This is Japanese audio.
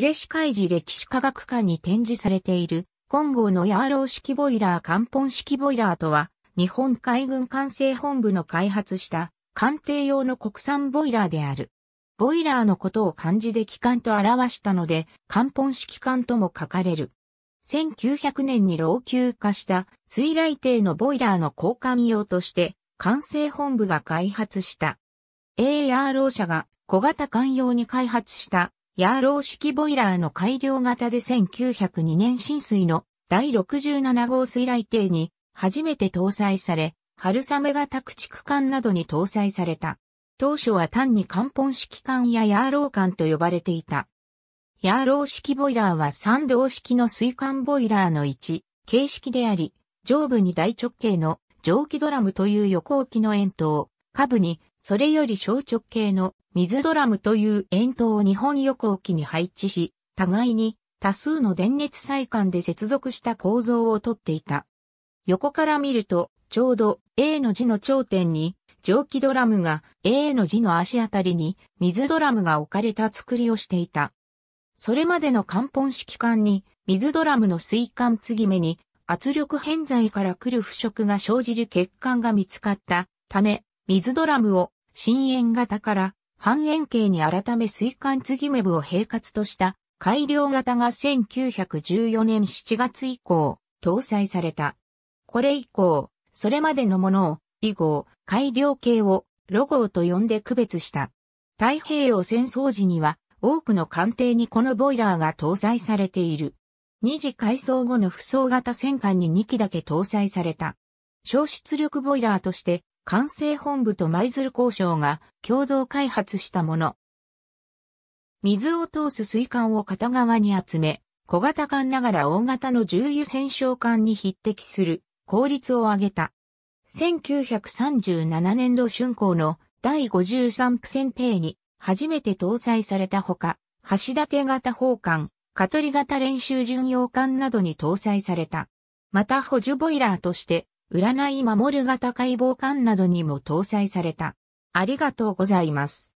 呉市海事歴史科学館に展示されている、金剛のヤーロー式ボイラー艦本式ボイラーとは、日本海軍艦制本部の開発した艦艇用の国産ボイラーである。ボイラーのことを漢字で機関と表したので、漢本式艦とも書かれる。1900年に老朽化した水雷艇のボイラーの交換用として、艦制本部が開発した。A ヤー社が小型艦用に開発したヤーロー式ボイラーの改良型で1902年浸水の第67号水雷艇に初めて搭載され、春雨型駆築艦などに搭載された。当初は単に艦本式艦やヤーロー艦と呼ばれていた。ヤーロー式ボイラーは三動式の水管ボイラーの一形式であり、上部に大直径の蒸気ドラムという横置きの円筒、下部にそれより小直径の水ドラムという円筒を日本横置きに配置し、互いに多数の電熱細管で接続した構造をとっていた。横から見ると、ちょうど A の字の頂点に蒸気ドラムが A の字の足あたりに水ドラムが置かれた作りをしていた。それまでの漢本式管に水ドラムの水管継ぎ目に圧力偏在から来る腐食が生じる欠陥が見つかったため、水ドラムを深淵型から半円形に改め水管継ぎ目部を平滑とした改良型が1914年7月以降搭載された。これ以降、それまでのものを、以号、改良系を、ロゴと呼んで区別した。太平洋戦争時には、多くの艦艇にこのボイラーが搭載されている。二次改装後の不装型戦艦に2機だけ搭載された。消失力ボイラーとして管制本部と舞鶴交渉が共同開発したもの。水を通す水管を片側に集め、小型管ながら大型の重油戦勝管に匹敵する効率を上げた。1937年度春光の第53区選定に初めて搭載されたほか、橋立型砲管、蚊取り型練習巡洋艦などに搭載された。また補助ボイラーとして占い守る型解剖館などにも搭載された。ありがとうございます。